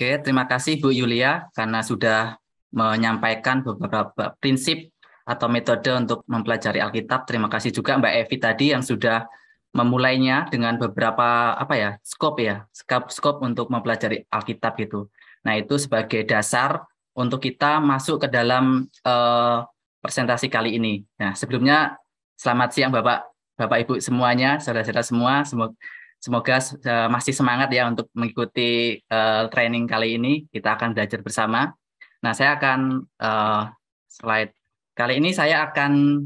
Oke, terima kasih Bu Yulia karena sudah menyampaikan beberapa prinsip atau metode untuk mempelajari Alkitab. Terima kasih juga Mbak Evi tadi yang sudah memulainya dengan beberapa apa ya scope ya scope scope untuk mempelajari Alkitab gitu. Nah itu sebagai dasar untuk kita masuk ke dalam uh, presentasi kali ini. Nah sebelumnya selamat siang Bapak Bapak Ibu semuanya, saudara-saudara semua. Semoga Semoga uh, masih semangat ya untuk mengikuti uh, training kali ini. Kita akan belajar bersama. Nah, saya akan uh, slide kali ini saya akan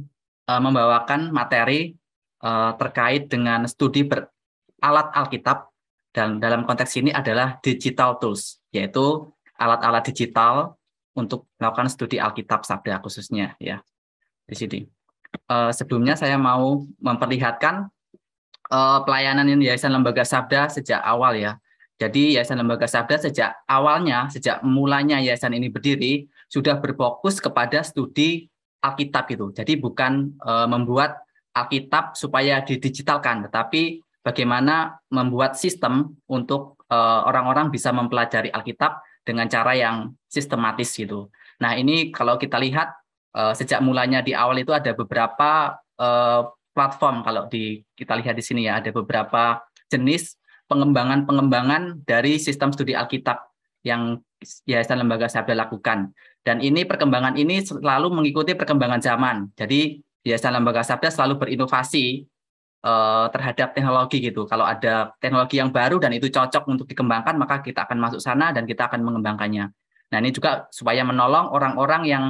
uh, membawakan materi uh, terkait dengan studi alat Alkitab dan dalam konteks ini adalah digital tools, yaitu alat-alat digital untuk melakukan studi Alkitab Sabda khususnya ya di sini. Uh, sebelumnya saya mau memperlihatkan uh, pelayanan Yayasan Lembaga Sabda sejak awal ya. Jadi Yayasan Lembaga Sabda sejak awalnya, sejak mulanya yayasan ini berdiri sudah berfokus kepada studi Alkitab itu. Jadi bukan uh, membuat Alkitab supaya didigitalkan, tetapi bagaimana membuat sistem untuk eh, orang-orang uh, bisa mempelajari Alkitab dengan cara yang sistematis gitu. Nah ini kalau kita lihat uh, sejak mulanya di awal itu ada beberapa uh, platform kalau di kita lihat di sini ya ada beberapa jenis pengembangan-pengembangan dari sistem studi Alkitab yang Yayasan Lembaga Sabda lakukan. Dan ini perkembangan ini selalu mengikuti perkembangan zaman. Jadi Yayasan Lembaga Sabda selalu berinovasi eh, terhadap teknologi gitu. Kalau ada teknologi yang baru dan itu cocok untuk dikembangkan, maka kita akan masuk sana dan kita akan mengembangkannya. Nah, ini juga supaya menolong orang-orang yang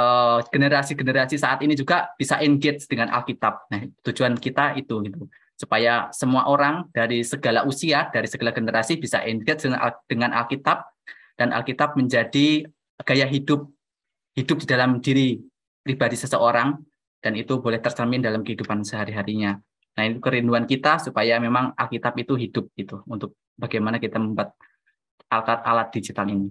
Eh, generasi-generasi uh, saat ini juga bisa engage dengan Alkitab. Nah, tujuan kita itu gitu. Supaya semua orang dari segala usia, dari segala generasi bisa engage dengan, Al dengan Alkitab dan Alkitab menjadi gaya hidup hidup di dalam diri pribadi seseorang dan itu boleh tercermin dalam kehidupan sehari-harinya. Nah, itu kerinduan kita supaya memang Alkitab itu hidup itu untuk bagaimana kita membuat alat-alat digital ini.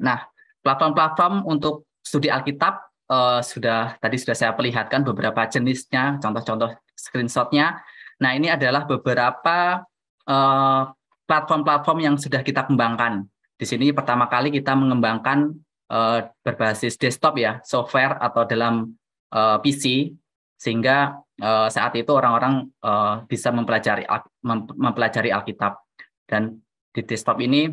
Nah, platform-platform untuk Studi Alkitab uh, sudah tadi sudah saya perlihatkan beberapa jenisnya, contoh-contoh screenshotnya. Nah ini adalah beberapa platform eh, platform-platform yang sudah kita kembangkan. Di sini pertama kali kita mengembangkan uh, berbasis desktop ya, software atau dalam uh, PC, sehingga uh, saat itu orang-orang uh, bisa mempelajari mempelajari Alkitab. Dan di desktop ini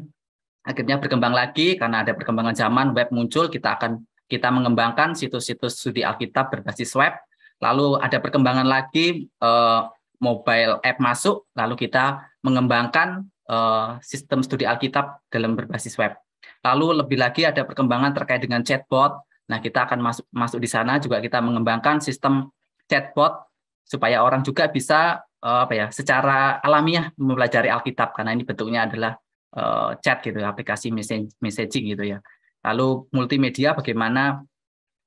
akhirnya berkembang lagi karena ada perkembangan zaman web muncul kita akan kita mengembangkan situs-situs studi Alkitab berbasis web, lalu ada perkembangan lagi uh, mobile app masuk, lalu kita mengembangkan uh, sistem studi Alkitab dalam berbasis web. Lalu lebih lagi ada perkembangan terkait dengan chatbot. Nah, kita akan masuk masuk di sana juga kita mengembangkan sistem chatbot supaya orang juga bisa uh, apa ya, secara alamiah mempelajari Alkitab karena ini bentuknya adalah chat gitu, aplikasi messaging gitu ya. Lalu multimedia bagaimana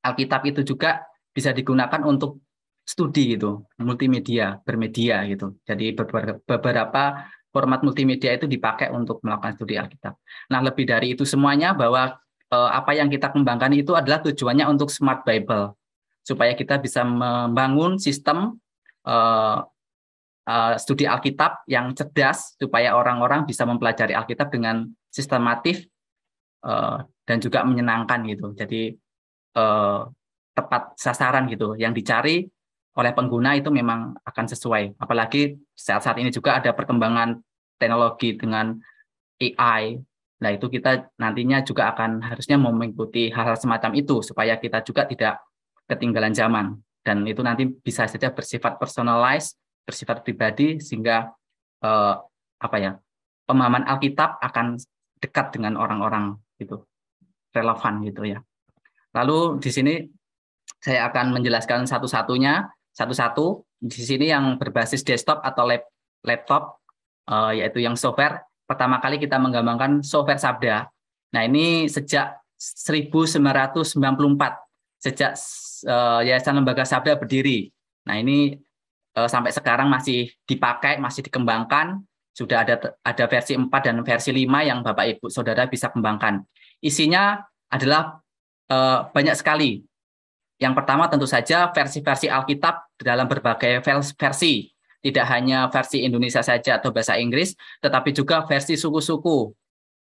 Alkitab itu juga bisa digunakan untuk studi gitu, multimedia, bermedia gitu. Jadi beberapa format multimedia itu dipakai untuk melakukan studi Alkitab. Nah, lebih dari itu semuanya bahwa eh, apa yang kita kembangkan itu adalah tujuannya untuk Smart Bible supaya kita bisa membangun sistem eh, Uh, studi Alkitab yang cerdas supaya orang-orang bisa mempelajari Alkitab dengan sistematif uh, dan juga menyenangkan gitu. Jadi eh, tepat sasaran gitu. Yang dicari oleh pengguna itu memang akan sesuai. Apalagi saat-saat ini juga ada perkembangan teknologi dengan AI. Nah itu kita nantinya juga akan harusnya mau mengikuti hal-hal semacam itu supaya kita juga tidak ketinggalan zaman. Dan itu nanti bisa saja bersifat personalized, bersifat pribadi sehingga eh, apa ya pemahaman Alkitab akan dekat dengan orang-orang gitu relevan gitu ya. Lalu di sini saya akan menjelaskan satu-satunya, satu-satu. Di sini yang berbasis desktop atau laptop, eh, yaitu yang software. Pertama kali kita menggambarkan software Sabda. Nah ini sejak 1994, sejak eh, Yayasan Lembaga Sabda berdiri. Nah ini eh, sampai sekarang masih dipakai, masih dikembangkan. Sudah ada ada versi 4 dan versi 5 yang Bapak Ibu Saudara bisa kembangkan isinya adalah uh, banyak sekali. Yang pertama tentu saja versi-versi Alkitab dalam berbagai versi, tidak hanya versi Indonesia saja atau bahasa Inggris, tetapi juga versi suku-suku,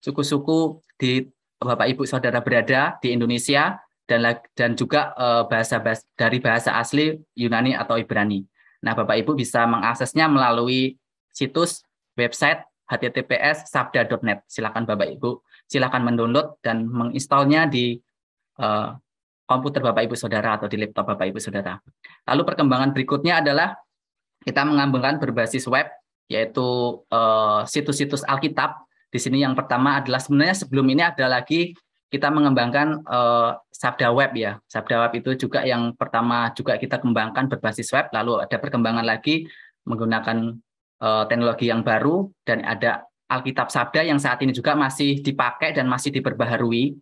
suku-suku di Bapak Ibu Saudara berada di Indonesia dan dan juga eh, bahasa dari bahasa asli Yunani atau Ibrani. Nah, Bapak Ibu bisa mengaksesnya melalui situs website https sabda.net. Silakan Bapak Ibu silakan mendownload dan menginstalnya di uh, komputer Bapak Ibu Saudara atau di laptop Bapak Ibu Saudara. Lalu perkembangan berikutnya adalah kita mengembangkan berbasis web yaitu situs eh, situs-situs Alkitab. Di sini yang pertama adalah sebenarnya sebelum ini ada lagi kita mengembangkan uh, Sabda Web ya. Sabda Web itu juga yang pertama juga kita kembangkan berbasis web, lalu ada perkembangan lagi menggunakan uh, teknologi yang baru dan ada Alkitab Sabda yang saat ini juga masih dipakai dan masih diperbaharui.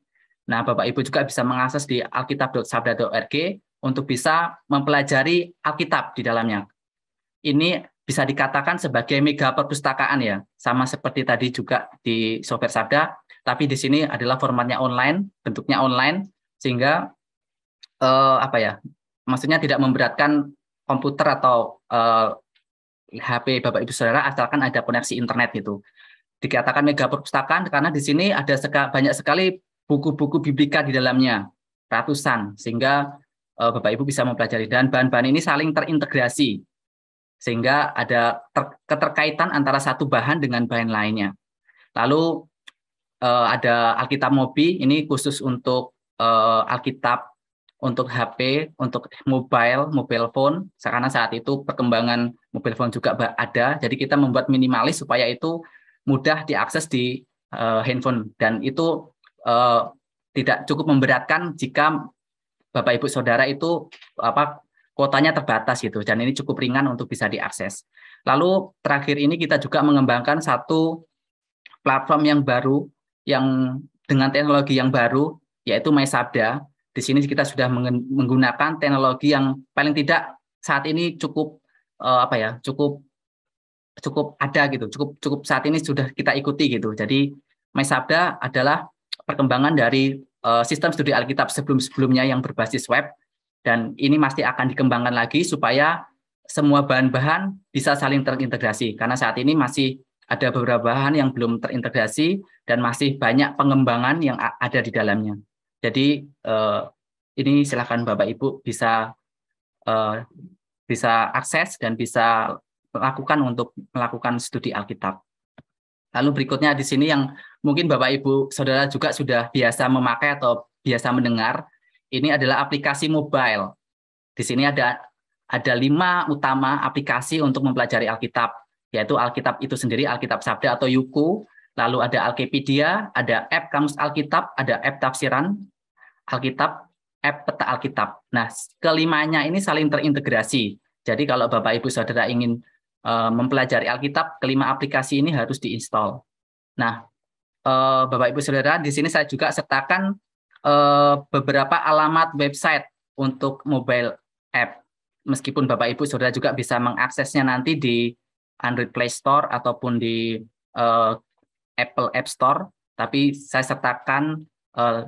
Nah, Bapak Ibu juga bisa mengakses di alkitab.sabda.org untuk bisa mempelajari Alkitab di dalamnya. Ini bisa dikatakan sebagai mega perpustakaan ya, sama seperti tadi juga di software Sabda, tapi di sini adalah formatnya online, bentuknya online, sehingga eh, apa ya, maksudnya tidak memberatkan komputer atau eh, HP Bapak Ibu Saudara asalkan ada koneksi internet gitu dikatakan mega perpustakaan karena di sini ada seka, banyak sekali buku-buku biblika di dalamnya, ratusan, sehingga uh, Bapak Ibu bisa mempelajari dan bahan-bahan ini saling terintegrasi sehingga ada ter keterkaitan antara satu bahan dengan bahan lainnya. Lalu uh, ada Alkitab Mobi ini khusus untuk uh, Alkitab untuk HP, untuk mobile, mobile phone. Karena saat itu perkembangan mobile phone juga ada, jadi kita membuat minimalis supaya itu mudah diakses di uh, handphone dan itu uh, tidak cukup memberatkan jika Bapak Ibu Saudara itu apa kuotanya terbatas gitu dan ini cukup ringan untuk bisa diakses. Lalu terakhir ini kita juga mengembangkan satu platform yang baru yang dengan teknologi yang baru yaitu MySabda. Di sini kita sudah menggunakan teknologi yang paling tidak saat ini cukup eh, apa ya, cukup cukup ada gitu, cukup cukup saat ini sudah kita ikuti gitu. Jadi Mesabda adalah perkembangan dari uh, sistem studi Alkitab sebelum-sebelumnya yang berbasis web dan ini masih akan dikembangkan lagi supaya semua bahan-bahan bisa saling terintegrasi karena saat ini masih ada beberapa bahan yang belum terintegrasi dan masih banyak pengembangan yang ada di dalamnya. Jadi uh, ini silahkan Bapak Ibu bisa uh, bisa akses dan bisa lakukan untuk melakukan studi Alkitab. Lalu berikutnya di sini yang mungkin Bapak Ibu Saudara juga sudah biasa memakai atau biasa mendengar, ini adalah aplikasi mobile. Di sini ada ada lima utama aplikasi untuk mempelajari Alkitab, yaitu Alkitab itu sendiri, Alkitab Sabda atau Yuku, lalu ada Alkipedia, ada app Kamus Alkitab, ada app Tafsiran Alkitab, app Peta Alkitab. Nah, kelimanya ini saling terintegrasi. Jadi kalau Bapak Ibu Saudara ingin Eh, mempelajari Alkitab, kelima aplikasi ini harus diinstal. Nah, eh, Bapak Ibu Saudara, di sini saya juga sertakan eh, beberapa alamat website untuk mobile app. Meskipun Bapak Ibu Saudara juga bisa mengaksesnya nanti di Android Play Store ataupun di Apple App Store, tapi saya sertakan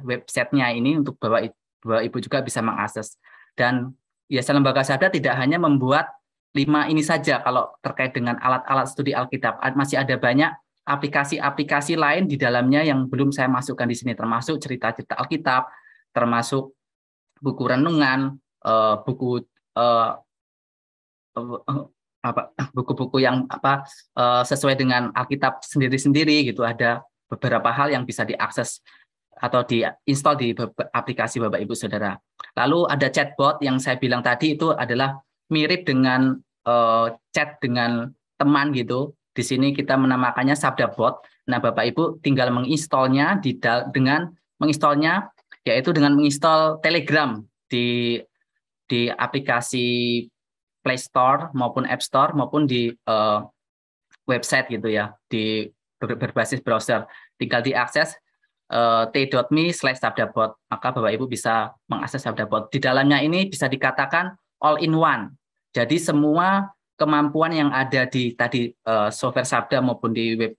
websitenya ini untuk Bapak Ibu, juga bisa mengakses. Dan Yayasan Lembaga Sadar tidak hanya membuat lima ini saja kalau terkait dengan alat-alat studi Alkitab. Masih ada banyak aplikasi-aplikasi lain di dalamnya yang belum saya masukkan di sini, termasuk cerita-cerita Alkitab, termasuk buku renungan, eh, buku eh, eh, apa buku-buku yang apa sesuai dengan Alkitab sendiri-sendiri gitu ada beberapa hal yang bisa diakses atau diinstal di aplikasi Bapak Ibu Saudara. Lalu ada chatbot yang saya bilang tadi itu adalah mirip dengan uh, chat dengan teman gitu. Di sini kita menamakannya Sabda Bot. Nah, Bapak Ibu tinggal menginstalnya di dengan menginstalnya yaitu dengan menginstal Telegram di di aplikasi Play Store maupun App Store maupun di uh, website gitu ya di ber berbasis browser. Tinggal diakses uh, t.me slash sabdabot. Maka Bapak Ibu bisa mengakses sabdabot. Di dalamnya ini bisa dikatakan all in one. Jadi semua kemampuan yang ada di tadi uh, software Sabda maupun di web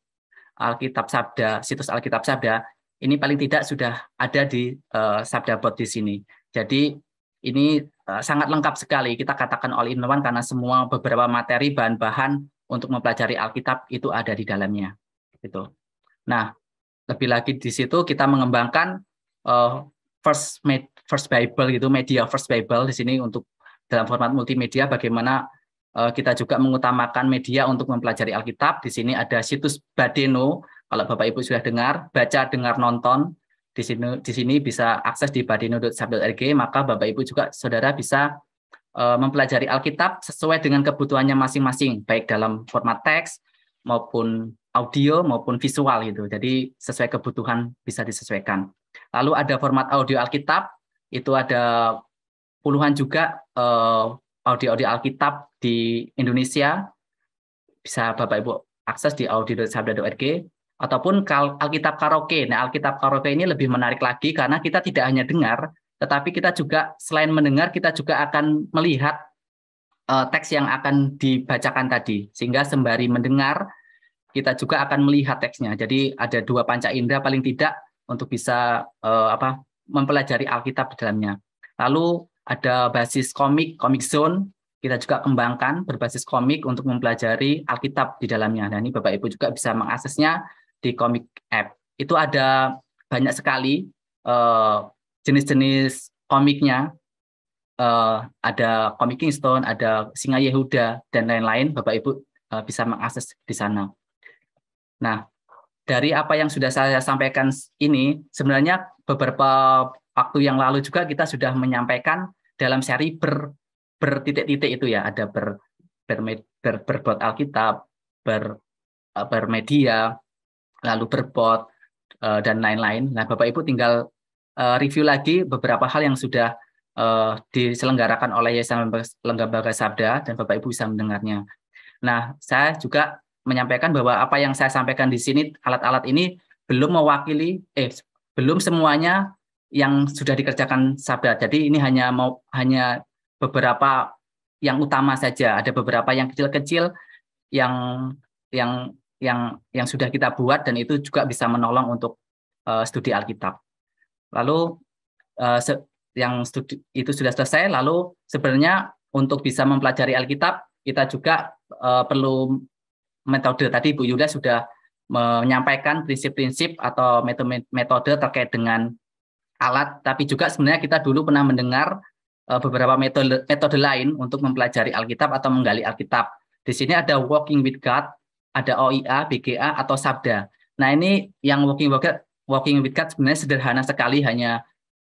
Alkitab Sabda, situs Alkitab Sabda, ini paling tidak sudah ada di uh, Sabda Bot di sini. Jadi ini uh, sangat lengkap sekali. Kita katakan all in one karena semua beberapa materi bahan-bahan untuk mempelajari Alkitab itu ada di dalamnya. Gitu. Nah, lebih lagi di situ kita mengembangkan uh, first made, first Bible gitu, media first Bible di sini untuk dalam format multimedia bagaimana eh, kita juga mengutamakan media untuk mempelajari Alkitab. Di sini ada situs Badeno. Kalau Bapak Ibu sudah dengar, baca, dengar, nonton. Di sini di sini bisa akses di badeno.sab.org, maka Bapak Ibu juga Saudara bisa eh, mempelajari Alkitab sesuai dengan kebutuhannya masing-masing, baik dalam format teks maupun audio maupun visual gitu. Jadi sesuai kebutuhan bisa disesuaikan. Lalu ada format audio Alkitab, itu ada puluhan juga Eh, audio-audio Alkitab di Indonesia bisa Bapak Ibu akses di audio.sabda.org ataupun Alkitab karaoke. Nah, Alkitab karaoke ini lebih menarik lagi karena kita tidak hanya dengar, tetapi kita juga selain mendengar kita juga akan melihat uh, teks yang akan dibacakan tadi. Sehingga sembari mendengar kita juga akan melihat teksnya. Jadi ada dua panca indera paling tidak untuk bisa uh, apa mempelajari Alkitab di dalamnya. Lalu ada basis komik, komik zone, kita juga kembangkan berbasis komik untuk mempelajari Alkitab di dalamnya. Nah, ini Bapak Ibu juga bisa mengaksesnya di komik app. Itu ada banyak sekali jenis eh, jenis-jenis komiknya. Uh, ada komik Kingston, ada Singa Yehuda, dan lain-lain. Bapak Ibu uh, bisa mengakses di sana. Nah, dari apa yang sudah saya sampaikan ini, sebenarnya beberapa waktu yang lalu juga kita sudah menyampaikan dalam seri ber bertitik-titik itu ya ada ber ber, ber berbot Alkitab, ber eh, bermedia, lalu berbot eh, dan lain-lain. Nah, Bapak Ibu tinggal eh, review lagi beberapa hal yang sudah diselenggarakan oleh Yayasan Lembaga Sabda dan Bapak Ibu bisa mendengarnya. Nah, saya juga menyampaikan bahwa apa yang saya sampaikan di sini alat-alat ini belum mewakili eh belum semuanya yang sudah dikerjakan Sabda. Jadi ini hanya mau hanya beberapa yang utama saja. Ada beberapa yang kecil-kecil yang yang yang yang sudah kita buat dan itu juga bisa menolong untuk uh, studi Alkitab. Lalu uh, se yang studi itu sudah selesai. Lalu sebenarnya untuk bisa mempelajari Alkitab kita juga uh, perlu metode tadi Bu Yuda sudah menyampaikan prinsip-prinsip atau metode terkait dengan alat, tapi juga sebenarnya kita dulu pernah mendengar eh, beberapa metode metode lain untuk mempelajari Alkitab atau menggali Alkitab. Di sini ada Walking with God, ada OIA, BGA atau Sabda. Nah ini yang Walking with God, Walking with God sebenarnya sederhana sekali, hanya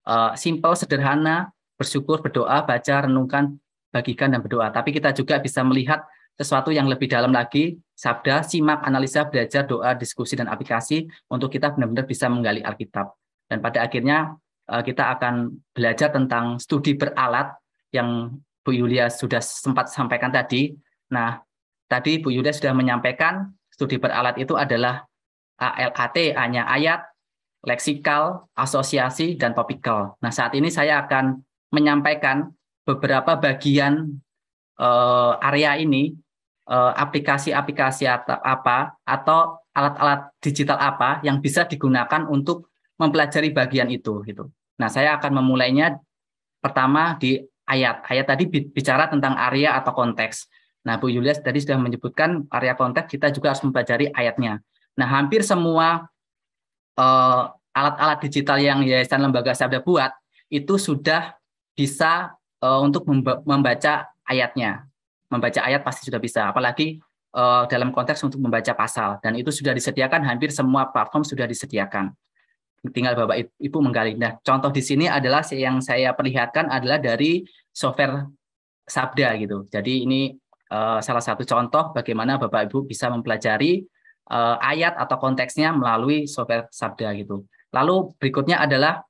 uh, simple, sederhana, bersyukur, berdoa, baca, renungkan, bagikan dan berdoa. Tapi kita juga bisa melihat sesuatu yang lebih dalam lagi, Sabda, simak, analisa, belajar, doa, diskusi dan aplikasi untuk kita benar-benar bisa menggali Alkitab. Dan pada akhirnya eh, kita akan belajar tentang studi beralat yang Bu Yulia sudah sempat sampaikan tadi. Nah, tadi Bu Yulia sudah menyampaikan studi beralat itu adalah ALAT, hanya ayat, leksikal, asosiasi, dan topikal. Nah, saat ini saya akan menyampaikan beberapa bagian uh, area ini, eh, aplikasi-aplikasi uh, apa atau alat-alat digital apa yang bisa digunakan untuk mempelajari bagian itu gitu. Nah, saya akan memulainya pertama di ayat. Ayat tadi bicara tentang area atau konteks. Nah, Bu Julius tadi sudah menyebutkan area konteks, kita juga harus mempelajari ayatnya. Nah, hampir semua eh, alat-alat uh, digital yang Yayasan Lembaga Sabda buat itu sudah bisa uh, untuk membaca ayatnya. Membaca ayat pasti sudah bisa, apalagi uh, dalam konteks untuk membaca pasal. Dan itu sudah disediakan, hampir semua platform sudah disediakan tinggal Bapak Ibu menggali. Nah, contoh di sini adalah yang saya perlihatkan adalah dari software Sabda gitu. Jadi ini uh, salah satu contoh bagaimana Bapak Ibu bisa mempelajari uh, ayat atau konteksnya melalui software Sabda gitu. Lalu berikutnya adalah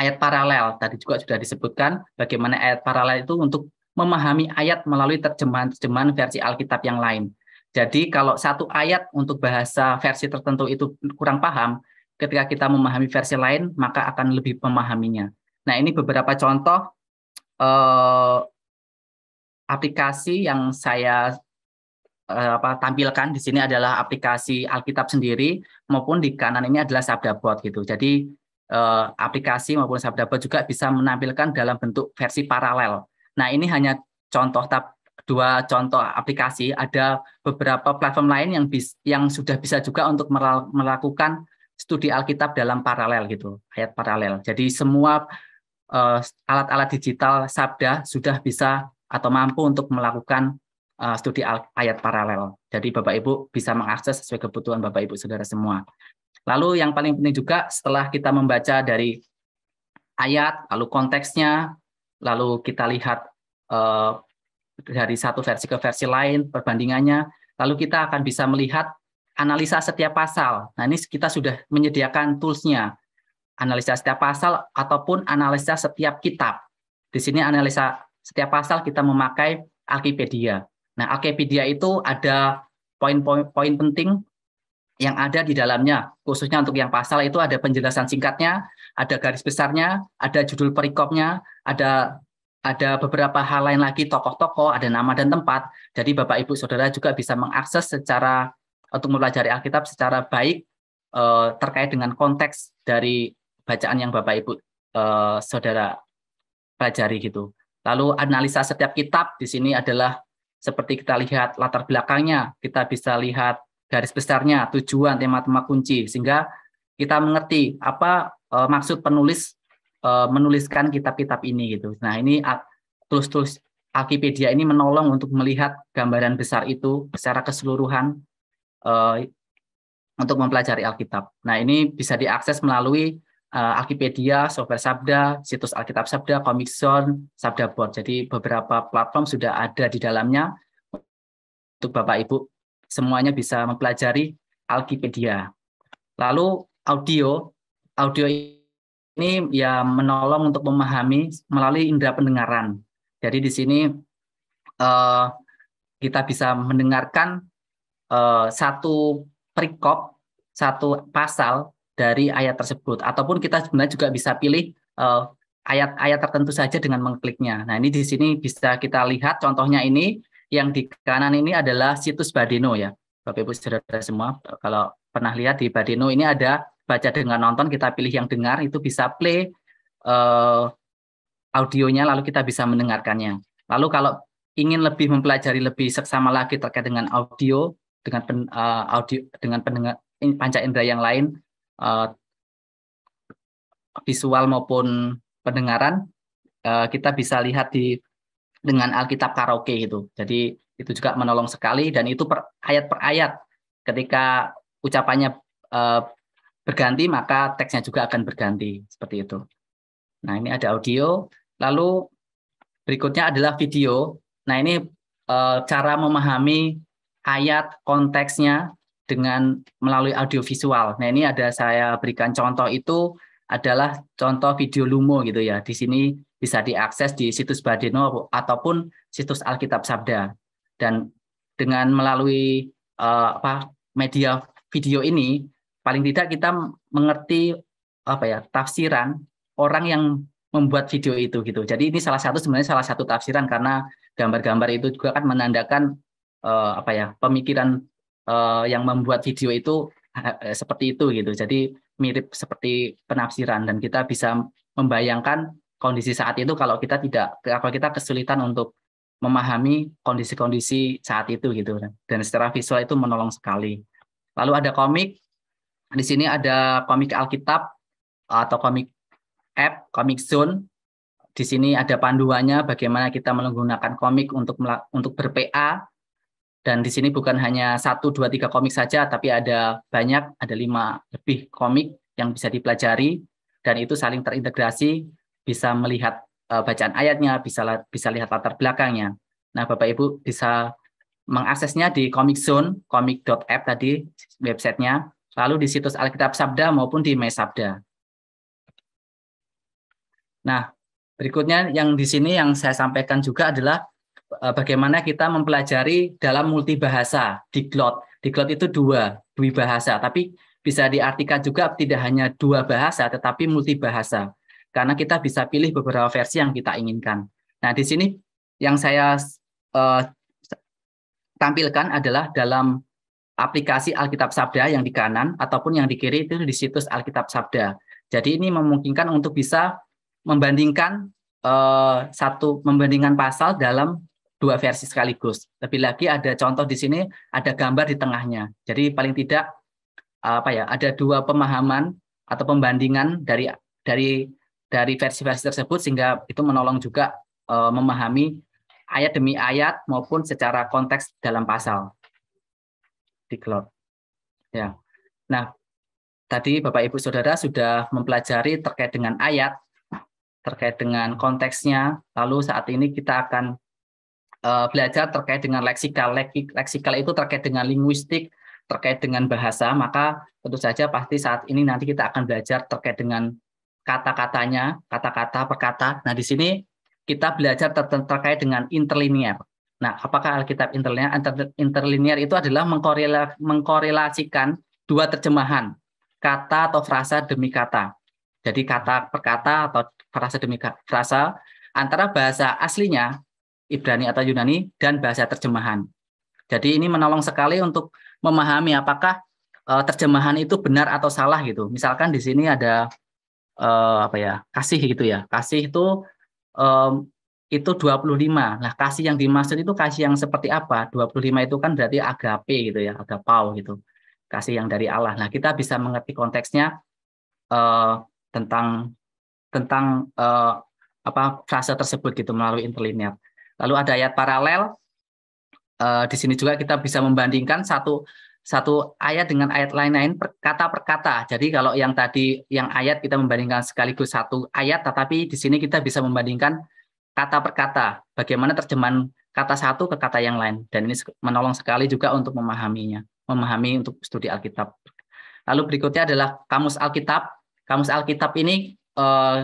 ayat paralel. Tadi juga sudah disebutkan bagaimana ayat paralel itu untuk memahami ayat melalui terjemahan-terjemahan versi Alkitab yang lain. Jadi kalau satu ayat untuk bahasa versi tertentu itu kurang paham, ketika kita memahami versi lain maka akan lebih memahaminya. Nah ini beberapa contoh eh, aplikasi yang saya eh, apa tampilkan di sini adalah aplikasi Alkitab sendiri maupun di kanan ini adalah Sabdabot gitu. Jadi eh, aplikasi maupun sabda Sabdabot juga bisa menampilkan dalam bentuk versi paralel. Nah ini hanya contoh tapi dua contoh aplikasi ada beberapa platform lain yang bis, yang sudah bisa juga untuk melakukan studi Alkitab dalam paralel gitu, ayat paralel. Jadi semua eh, alat-alat uh, digital sabda sudah bisa atau mampu untuk melakukan uh, studi ayat paralel. Jadi Bapak Ibu bisa mengakses sesuai kebutuhan Bapak Ibu Saudara semua. Lalu yang paling penting juga setelah kita membaca dari ayat, lalu konteksnya, lalu kita lihat uh, dari satu versi ke versi lain perbandingannya, lalu kita akan bisa melihat analisa setiap pasal. Nah, ini kita sudah menyediakan toolsnya. Analisa setiap pasal ataupun analisa setiap kitab. Di sini analisa setiap pasal kita memakai Alkipedia. Nah, Alkipedia itu ada poin-poin penting yang ada di dalamnya, khususnya untuk yang pasal itu ada penjelasan singkatnya, ada garis besarnya, ada judul perikopnya, ada ada beberapa hal lain lagi tokoh-tokoh, ada nama dan tempat. Jadi Bapak Ibu Saudara juga bisa mengakses secara untuk mempelajari Alkitab secara baik eh, terkait dengan konteks dari bacaan yang Bapak Ibu eh, saudara pelajari gitu. Lalu analisa setiap kitab di sini adalah seperti kita lihat latar belakangnya, kita bisa lihat garis besarnya, tujuan, tema-tema kunci sehingga kita mengerti apa eh, maksud penulis eh, menuliskan kitab-kitab ini gitu. Nah, ini tools-tools Wikipedia ini menolong untuk melihat gambaran besar itu secara keseluruhan uh, untuk mempelajari Alkitab. Nah, ini bisa diakses melalui uh, Alkipedia, software Sabda, situs Alkitab Sabda, Comic Zone, Sabda Board. Jadi beberapa platform sudah ada di dalamnya untuk Bapak Ibu semuanya bisa mempelajari Alkipedia. Lalu audio, audio ini ya menolong untuk memahami melalui indera pendengaran. Jadi di sini uh, kita bisa mendengarkan Eh, satu perikop, satu pasal dari ayat tersebut ataupun kita sebenarnya juga bisa pilih ayat eh, ayat-ayat tertentu saja dengan mengkliknya. Nah, ini di sini bisa kita lihat contohnya ini yang di kanan ini adalah situs Badeno ya. Bapak Ibu Saudara semua, kalau pernah lihat di Badeno ini ada baca dengan nonton, kita pilih yang dengar itu bisa play uh, audionya lalu kita bisa mendengarkannya. Lalu kalau ingin lebih mempelajari lebih seksama lagi terkait dengan audio, dengan pen, uh, audio dengan pendengar in panca indera yang lain uh, visual maupun pendengaran uh, kita bisa lihat di dengan Alkitab karaoke itu. Jadi itu juga menolong sekali dan itu per ayat per ayat ketika ucapannya uh, berganti maka teksnya juga akan berganti seperti itu. Nah, ini ada audio, lalu berikutnya adalah video. Nah, ini uh, cara memahami ayat konteksnya dengan melalui audiovisual. Nah ini ada saya berikan contoh itu adalah contoh video Lumo gitu ya. Di sini bisa diakses di situs Badeno ataupun situs Alkitab Sabda. Dan dengan melalui uh, apa media video ini paling tidak kita mengerti apa ya tafsiran orang yang membuat video itu gitu. Jadi ini salah satu sebenarnya salah satu tafsiran karena gambar-gambar itu juga kan menandakan uh, apa ya pemikiran uh, yang membuat video itu uh, seperti itu gitu. Jadi mirip seperti penafsiran dan kita bisa membayangkan kondisi saat itu kalau kita tidak kalau kita kesulitan untuk memahami kondisi-kondisi saat itu gitu dan secara visual itu menolong sekali. Lalu ada komik di sini ada komik Alkitab atau komik app komik Zone. Di sini ada panduannya bagaimana kita menggunakan komik untuk untuk ber dan di sini bukan hanya satu, dua, tiga komik saja, tapi ada banyak, ada lima lebih komik yang bisa dipelajari dan itu saling terintegrasi, bisa melihat uh, bacaan ayatnya, bisa bisa lihat latar belakangnya. Nah, Bapak Ibu bisa mengaksesnya di Comic Zone, comic.app tadi websitenya, lalu di situs Alkitab Sabda maupun di My Sabda. Nah, berikutnya yang di sini yang saya sampaikan juga adalah Eh, bagaimana kita mempelajari dalam multi bahasa di Cloud? Di Cloud itu dua, dua bahasa, tapi bisa diartikan juga tidak hanya dua bahasa tetapi multi bahasa Karena kita bisa pilih beberapa versi yang kita inginkan. Nah, di sini yang saya uh, tampilkan adalah dalam aplikasi Alkitab Sabda yang di kanan ataupun yang di kiri itu di situs Alkitab Sabda. Jadi ini memungkinkan untuk bisa membandingkan uh, satu membandingkan pasal dalam dua versi sekaligus. Lebih lagi ada contoh di sini, ada gambar di tengahnya. Jadi paling tidak apa ya, ada dua pemahaman atau pembandingan dari dari dari versi-versi tersebut sehingga itu menolong juga uh, memahami ayat demi ayat maupun secara konteks dalam pasal di cloud. Ya. Nah, tadi Bapak Ibu Saudara sudah mempelajari terkait dengan ayat, terkait dengan konteksnya. Lalu saat ini kita akan uh, belajar terkait dengan leksikal. Leksikal itu terkait dengan linguistik, terkait dengan bahasa, maka tentu saja pasti saat ini nanti kita akan belajar terkait dengan kata-katanya, kata-kata perkata. Nah, di sini kita belajar ter terkait dengan interlinear. Nah, apakah Alkitab interlinear? Inter interlinear itu adalah mengkorela mengkorelasikan dua terjemahan, kata atau frasa demi kata. Jadi kata perkata atau frasa demi frasa antara bahasa aslinya Ibrani atau Yunani dan bahasa terjemahan. Jadi ini menolong sekali untuk memahami apakah uh, terjemahan itu benar atau salah gitu. Misalkan di sini ada uh, apa ya? kasih gitu ya. Kasih itu um, itu 25. Nah, kasih yang dimaksud itu kasih yang seperti apa? 25 itu kan berarti agape gitu ya, agapau gitu. Kasih yang dari Allah. Nah, kita bisa mengerti konteksnya uh, tentang tentang uh, apa frasa tersebut gitu melalui interlinear. Lalu ada ayat paralel. Eh, di sini juga kita bisa membandingkan satu satu ayat dengan ayat lain-lain kata per kata. Jadi kalau yang tadi yang ayat kita membandingkan sekaligus satu ayat, tetapi di sini kita bisa membandingkan kata per kata. Bagaimana terjemahan kata satu ke kata yang lain. Dan ini menolong sekali juga untuk memahaminya, memahami untuk studi Alkitab. Lalu berikutnya adalah kamus Alkitab. Kamus Alkitab ini eh,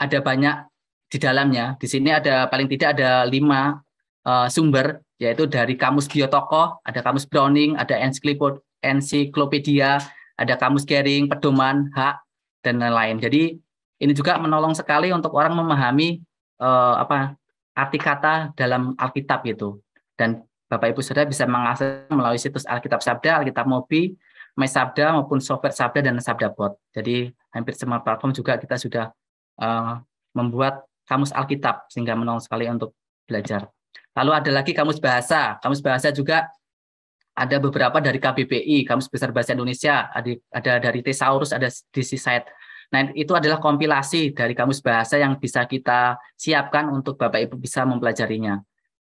ada banyak di dalamnya. Di sini ada paling tidak ada lima uh, sumber, yaitu dari kamus biotoko, ada kamus Browning, ada ensiklopedia, ada kamus Gering, pedoman, hak, dan lain-lain. Jadi ini juga menolong sekali untuk orang memahami uh, apa arti kata dalam Alkitab gitu. Dan Bapak Ibu Saudara bisa mengakses melalui situs Alkitab Sabda, Alkitab Mobi, My Sabda maupun software Sabda dan Sabda Bot. Jadi hampir semua platform juga kita sudah uh, membuat kamus Alkitab sehingga menolong sekali untuk belajar. Lalu ada lagi kamus bahasa. Kamus bahasa juga ada beberapa dari KBBI, Kamus Besar Bahasa Indonesia, ada, ada dari Thesaurus, ada di Site. Nah, itu adalah kompilasi dari kamus bahasa yang bisa kita siapkan untuk Bapak Ibu bisa mempelajarinya.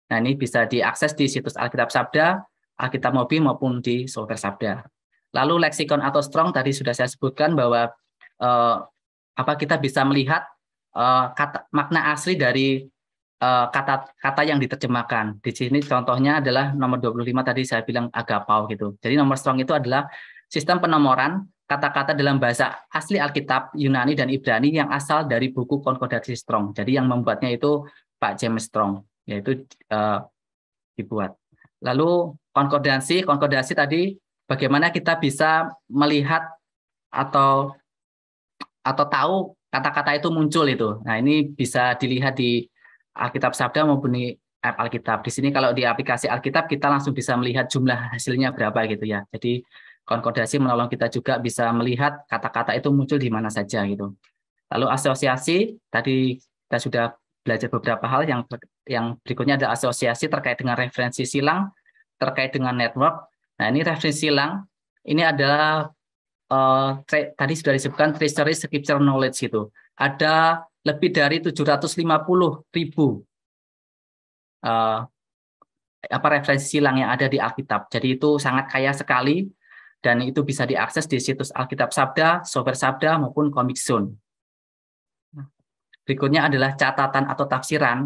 Nah, ini bisa diakses di situs Alkitab Sabda, Alkitab Mobi maupun di Solver Sabda. Lalu leksikon atau strong tadi sudah saya sebutkan bahwa eh, apa kita bisa melihat Eh, kata, makna asli dari kata eh, kata kata yang diterjemahkan. Di sini contohnya adalah nomor 25 tadi saya bilang agapau gitu. Jadi nomor strong itu adalah sistem penomoran kata-kata dalam bahasa asli Alkitab Yunani dan Ibrani yang asal dari buku Konkordansi Strong. Jadi yang membuatnya itu Pak James Strong, yaitu uh, dibuat. Lalu konkordansi, konkordansi tadi bagaimana kita bisa melihat atau atau tahu kata-kata itu muncul itu. Nah, ini bisa dilihat di Alkitab Sabda maupun di app Alkitab. Di sini kalau di aplikasi Alkitab kita langsung bisa melihat jumlah hasilnya berapa gitu ya. Jadi konkordasi menolong kita juga bisa melihat kata-kata itu muncul di mana saja gitu. Lalu asosiasi tadi kita sudah belajar beberapa hal yang yang berikutnya ada asosiasi terkait dengan referensi silang, terkait dengan network. Nah, ini referensi silang ini adalah uh, tadi sudah disebutkan treasury scripture knowledge itu. Ada lebih dari 750 ribu uh, apa referensi silang yang ada di Alkitab. Jadi itu sangat kaya sekali dan itu bisa diakses di situs Alkitab Sabda, Software Sabda maupun Comic Zone. Nah, berikutnya adalah catatan atau tafsiran.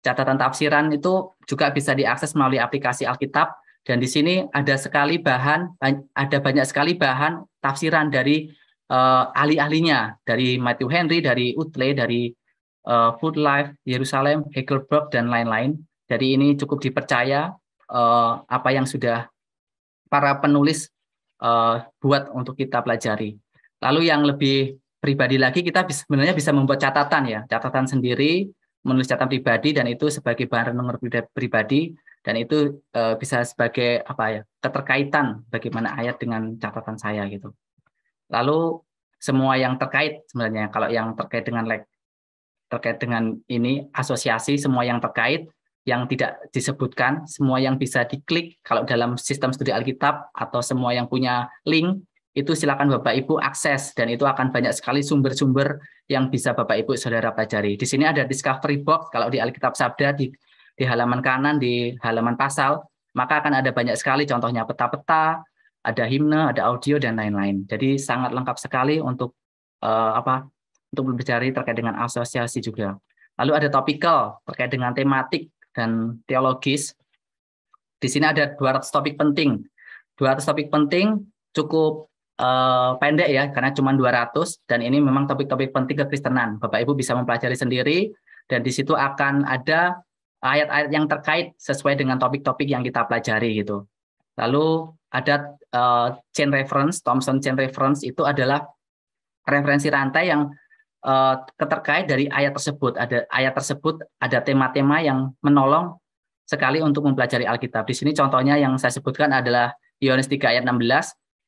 Catatan tafsiran itu juga bisa diakses melalui aplikasi Alkitab dan di sini ada sekali bahan, ada banyak sekali bahan tafsiran dari uh, ahli-ahlinya, dari Matthew Henry, dari Utley, dari uh, Food Life, Yerusalem, Heckelberg dan lain-lain. Jadi ini cukup dipercaya uh, apa yang sudah para penulis uh, buat untuk kita pelajari. Lalu yang lebih pribadi lagi, kita bisa, sebenarnya bisa membuat catatan ya, catatan sendiri, menulis catatan pribadi, dan itu sebagai bahan renungan pribadi dan itu uh, bisa sebagai apa ya keterkaitan bagaimana ayat dengan catatan saya gitu lalu semua yang terkait sebenarnya kalau yang terkait dengan leg terkait dengan ini asosiasi semua yang terkait yang tidak disebutkan semua yang bisa diklik kalau dalam sistem studi Alkitab atau semua yang punya link itu silakan Bapak Ibu akses dan itu akan banyak sekali sumber-sumber yang bisa Bapak Ibu saudara pelajari. Di sini ada discovery box kalau di Alkitab Sabda di di halaman kanan di halaman pasal, maka akan ada banyak sekali contohnya peta-peta, ada himne, ada audio dan lain-lain. Jadi sangat lengkap sekali untuk uh, apa? untuk berbicara terkait dengan asosiasi juga. Lalu ada topikal terkait dengan tematik dan teologis. Di sini ada 200 topik penting. 200 topik penting cukup uh, pendek ya karena cuma 200 dan ini memang topik-topik penting kekristenan. Bapak Ibu bisa mempelajari sendiri dan di situ akan ada ayat-ayat yang terkait sesuai dengan topik-topik yang kita pelajari gitu. Lalu ada uh, chain reference, Thomson chain reference itu adalah referensi rantai yang uh, keterkait dari ayat tersebut. Ada ayat tersebut ada tema-tema yang menolong sekali untuk mempelajari Alkitab. Di sini contohnya yang saya sebutkan adalah Yohanes 3 ayat 16.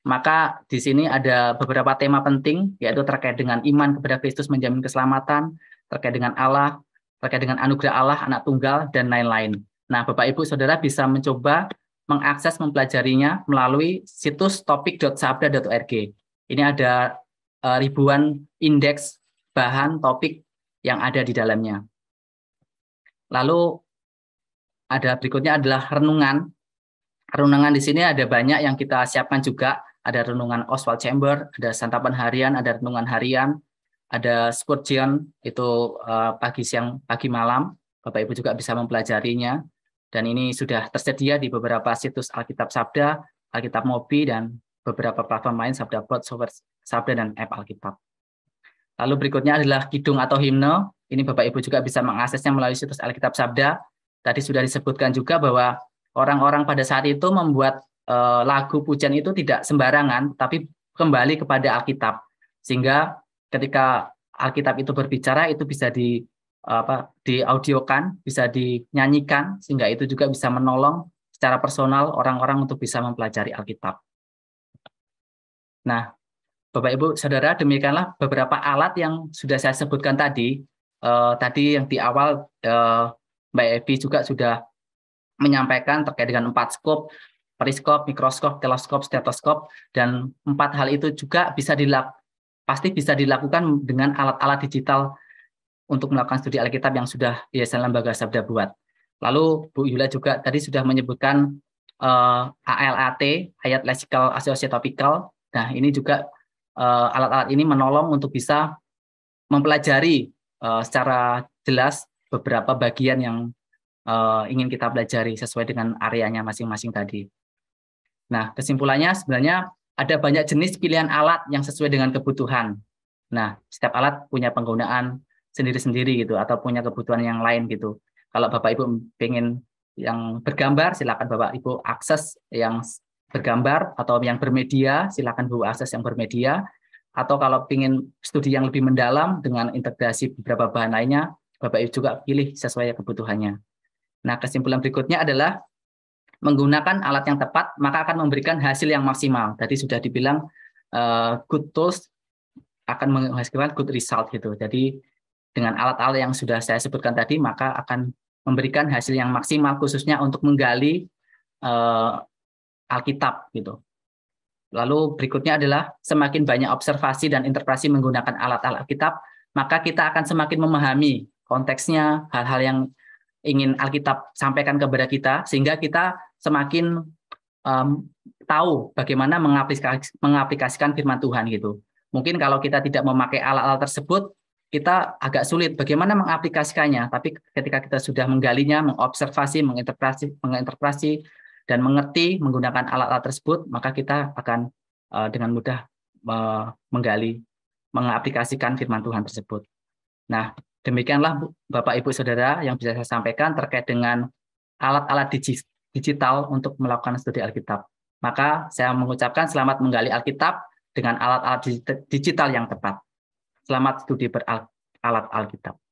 Maka di sini ada beberapa tema penting yaitu terkait dengan iman kepada Kristus menjamin keselamatan, terkait dengan Allah, terkait dengan anugerah Allah, anak tunggal, dan lain-lain. Nah, Bapak Ibu Saudara bisa mencoba mengakses mempelajarinya melalui situs topik.sabda.org. Ini ada uh, ribuan indeks bahan topik yang ada di dalamnya. Lalu ada berikutnya adalah renungan. Renungan di sini ada banyak yang kita siapkan juga. Ada renungan Oswald Chamber, ada santapan harian, ada renungan harian, ada Spurgeon itu uh, pagi siang pagi malam Bapak Ibu juga bisa mempelajarinya dan ini sudah tersedia di beberapa situs Alkitab Sabda, Alkitab Mobi dan beberapa platform lain Sabda Bot, Software Sabda dan app Alkitab. Lalu berikutnya adalah kidung atau himne. Ini Bapak Ibu juga bisa mengaksesnya melalui situs Alkitab Sabda. Tadi sudah disebutkan juga bahwa orang-orang pada saat itu membuat eh, lagu pujian itu tidak sembarangan tapi kembali kepada Alkitab sehingga ketika Alkitab itu berbicara itu bisa di apa diaudiokan, bisa dinyanyikan sehingga itu juga bisa menolong secara personal orang-orang untuk bisa mempelajari Alkitab. Nah, Bapak Ibu Saudara, demikianlah beberapa alat yang sudah saya sebutkan tadi. Eh, tadi yang di awal eh, Mbak Evi juga sudah menyampaikan terkait dengan empat skop, periskop, mikroskop, teleskop, stetoskop, dan empat hal itu juga bisa dilakukan pasti bisa dilakukan dengan alat-alat digital untuk melakukan studi Alkitab yang sudah Yayasan Lembaga Sabda buat. Lalu Bu Yula juga tadi sudah menyebutkan uh, eh, ALAT, Ayat Lexical topical Nah, ini juga eh, alat-alat uh, ini menolong untuk bisa mempelajari uh, secara jelas beberapa bagian yang uh, ingin kita pelajari sesuai dengan areanya masing-masing tadi. Nah, kesimpulannya sebenarnya ada banyak jenis pilihan alat yang sesuai dengan kebutuhan. Nah, setiap alat punya penggunaan sendiri-sendiri gitu, atau punya kebutuhan yang lain gitu. Kalau Bapak Ibu pengen yang bergambar, silakan Bapak Ibu akses yang bergambar atau yang bermedia, silakan Bu akses yang bermedia. Atau kalau ingin studi yang lebih mendalam dengan integrasi beberapa bahan lainnya, Bapak Ibu juga pilih sesuai kebutuhannya. Nah, kesimpulan berikutnya adalah menggunakan alat yang tepat maka akan memberikan hasil yang maksimal. Tadi sudah dibilang uh, good tools akan menghasilkan good result gitu. Jadi dengan alat-alat yang sudah saya sebutkan tadi maka akan memberikan hasil yang maksimal khususnya untuk menggali uh, Alkitab gitu. Lalu berikutnya adalah semakin banyak observasi dan interpretasi menggunakan alat-alat Alkitab, maka kita akan semakin memahami konteksnya hal-hal yang ingin Alkitab sampaikan kepada kita sehingga kita semakin um, tahu bagaimana mengaplikasikan firman Tuhan gitu. Mungkin kalau kita tidak memakai alat-alat tersebut, kita agak sulit bagaimana mengaplikasikannya. Tapi ketika kita sudah menggalinya, mengobservasi, menginterpretasi, menginterpretasi dan mengerti menggunakan alat-alat tersebut, maka kita akan uh, dengan mudah uh, menggali, mengaplikasikan firman Tuhan tersebut. Nah, demikianlah Bapak Ibu Saudara yang bisa saya sampaikan terkait dengan alat-alat digital untuk melakukan studi Alkitab. Maka saya mengucapkan selamat menggali Alkitab dengan alat-alat digital yang tepat. Selamat studi beralat Alkitab.